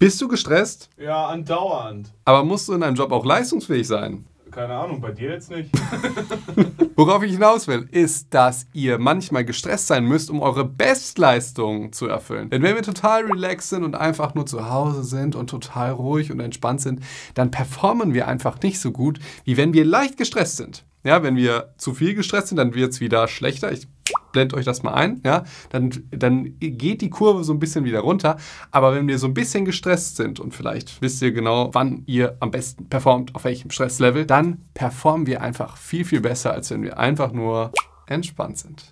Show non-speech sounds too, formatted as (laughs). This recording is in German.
Bist du gestresst? Ja, andauernd. Aber musst du in deinem Job auch leistungsfähig sein? Keine Ahnung, bei dir jetzt nicht. (laughs) Worauf ich hinaus will, ist, dass ihr manchmal gestresst sein müsst, um eure Bestleistung zu erfüllen. Denn wenn wir total relaxed sind und einfach nur zu Hause sind und total ruhig und entspannt sind, dann performen wir einfach nicht so gut, wie wenn wir leicht gestresst sind. Ja, wenn wir zu viel gestresst sind, dann wird es wieder schlechter. Ich blendet euch das mal ein, ja, dann, dann geht die Kurve so ein bisschen wieder runter. Aber wenn wir so ein bisschen gestresst sind und vielleicht wisst ihr genau, wann ihr am besten performt, auf welchem Stresslevel, dann performen wir einfach viel, viel besser, als wenn wir einfach nur entspannt sind.